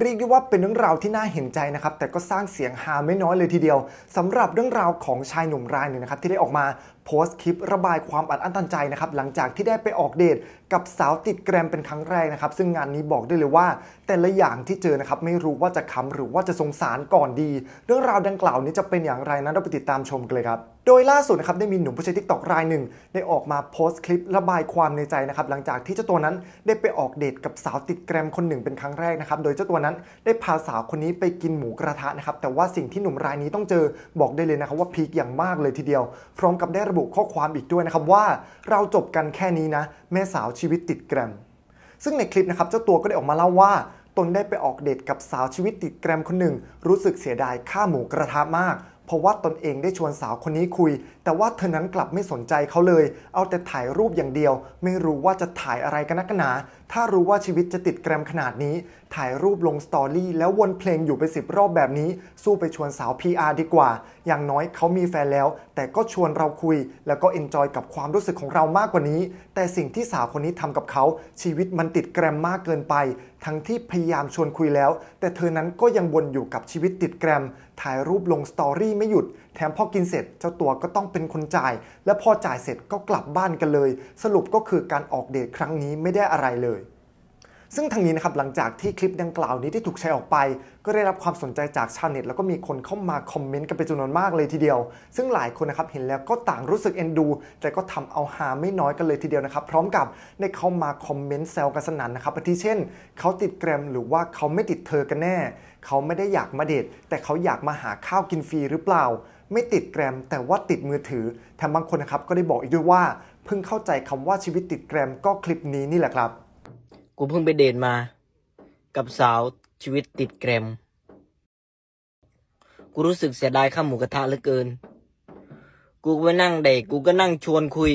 เรียกได้ว่าเป็นเรื่องราวที่น่าเห็นใจนะครับ แต่ก็สร้างเสียงฮาไม่น้อยเลยทีเดียว สำหรับเรื่องราวของชายหนุ่มรายหนึ่งนะครับที่ได้ออกมาโพสต์คลิประบายความอัดอั้นตันใจนะครับหลังจากที่ได้ไปออกเดทกับสาวติดแกรมเป็นครั้งแรกนะครับ ซึ่งงานนี้บอกได้เลยว่าแต่ละอย่างที่เจอนะครับไม่รู้ว่าจะขำหรือว่าจะสงสารก่อนดี เรื่องราวดังกล่าวนี้จะเป็นอย่างไรนั้นเราไปติดตามชมกันเลยครับโดยล่าสุดนะครับได้มีหนุ่มผู้ใช้ทิกตอกรายหนึ่งได้ออกมาโพสต์คลิประบายความในใจนะครับหลังจากที่เจ้าตัวนั้นได้ไปออกเดทกับสาวติดแกรมคนหนึ่งเป็นครั้งแรกนะครับโดยเจ้าตัวนั้นได้พาสาวคนนี้ไปกินหมูกระทะนะครับแต่ว่าสิ่งที่หนุ่มรายนี้ต้องเจอบอกได้เลยนะครับว่าพีคอย่างมากเลยทีเดียว พร้อมกับได้ระบุข้อความอีกด้วยนะครับว่าเราจบกันแค่นี้นะแม่สาวชีวิตติดแกรมซึ่งในคลิปนะครับเจ้าตัวก็ได้ออกมาเล่าว่าตนได้ไปออกเดทกับสาวชีวิตติดแกรมคนหนึ่ง รู้สึกเสียดายค่าหมูกระทะมากเพราะว่าตนเองได้ชวนสาวคนนี้คุย แต่ว่าเธอนั้นกลับไม่สนใจเขาเลย เอาแต่ถ่ายรูปอย่างเดียว ไม่รู้ว่าจะถ่ายอะไรกันนักหนาถ้ารู้ว่าชีวิตจะติดแกรมขนาดนี้ ถ่ายรูปลงสตอรี่แล้ววนเพลงอยู่ไปสิบรอบแบบนี้ สู้ไปชวนสาว PR ดีกว่า อย่างน้อยเขามีแฟนแล้ว แต่ก็ชวนเราคุย แล้วก็เอนจอยกับความรู้สึกของเรามากกว่านี้ แต่สิ่งที่สาวคนนี้ทำกับเขาชีวิตมันติดแกรมมากเกินไป ทั้งที่พยายามชวนคุยแล้ว แต่เธอนั้นก็ยังวนอยู่กับชีวิตติดแกรม ถ่ายรูปลงสตอรี่ไม่หยุดแถมพอกินเสร็จเจ้าตัวก็ต้องเป็นคนจ่าย และพอจ่ายเสร็จก็กลับบ้านกันเลย สรุปก็คือการออกเดทครั้งนี้ไม่ได้อะไรเลยซึ่งทางนี้นะครับหลังจากที่คลิปดังกล่าวนี้ที่ถูกแชร์ออกไป ก็ได้รับความสนใจจากชาวเน็ตแล้วก็มีคนเข้ามาคอมเมนต์กันเป็นจำนวนมากเลยทีเดียว ซึ่งหลายคนนะครับเห็นแล้วก็ต่างรู้สึกเอ็นดูแต่ก็ทำเอาหาไม่น้อยกันเลยทีเดียวนะครับ พร้อมกับได้เข้ามาคอมเมนต์แซวกันสนั่นนะครับที่เช่นเขาติดแกรมหรือว่าเขาไม่ติดเธอกันแน่เขาไม่ได้อยากมาเดทแต่เขาอยากมาหาข้าวกินฟรีหรือเปล่า ไม่ติดแกรมแต่ว่าติดมือถือแถมบางคนนะครับก็ได้บอกอีกด้วยว่าเพิ่งเข้าใจคำว่าชีวิตติดแกรมก็คลิปนี้นี่แหละครับกูเพิ่งไปเดทมา กับสาวชีวิตติดแกรมกูรู้สึกเสียดายข้าหมูกระทะเหลือเกิน กูไปนั่งเดทกูก็นั่งชวนคุย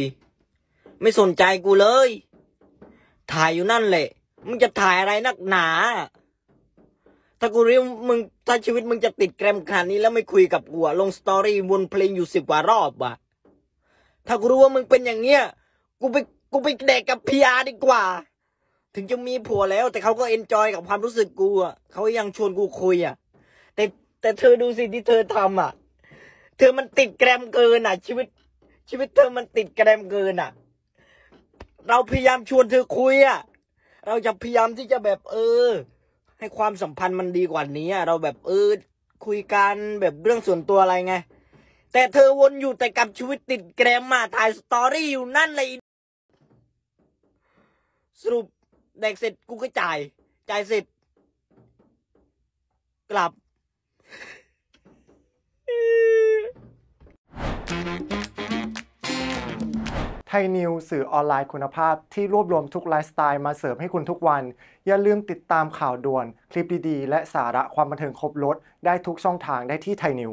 ไม่สนใจกูเลย ถ่ายอยู่นั่นแหละมึงจะถ่ายอะไรนักหนา ถ้ากูรู้มึงถ้าชีวิตมึงจะติดแกรมขนาดนี้ แล้วไม่คุยกับกูลงสตอรี่วนเพลงอยู่สิบกว่ารอบว่ะ ถ้ากูรู้ว่ามึงเป็นอย่างเงี้ยกูไปกูไปเดทกกับพีอาดีกว่าถึงจะมีผัวแล้วแต่เขาก็เอนจอย กับความรู้สึกกูอ่ะเขายังชวนกูคุยอ่ะ แต่แต่เธอดูสิที่เธอทำอ่ะ เธอมันติดแกรมเกินอ่ะชีวิตชีวิต เธอมันติดแกรมเกินอ่ะ เราพยายามชวนเธอคุยอ่ะเราจะพยายามที่จะแบบเออ ให้ความสัมพันธ์มันดีกว่านี้อ่ะเราแบบเออคุยกันแบบเรื่องส่วนตัวอะไรไง แต่เธอวนอยู่แต่กับชีวิตติดแกรมมาถ่ายสตอรี่อยู่นั่นเลยสรุปเดกเสร็จกูก็จ่าย จ่ายเสร็จกลับ ไทยนิวสื่อออนไลน์คุณภาพที่รวบรวมทุกไลฟ์สไตล์มาเสิร์ฟให้คุณทุกวัน อย่าลืมติดตามข่าวด่วน คลิปดีๆ และสาระความบันเทิงครบรถ ได้ทุกช่องทางได้ที่ไทยนิว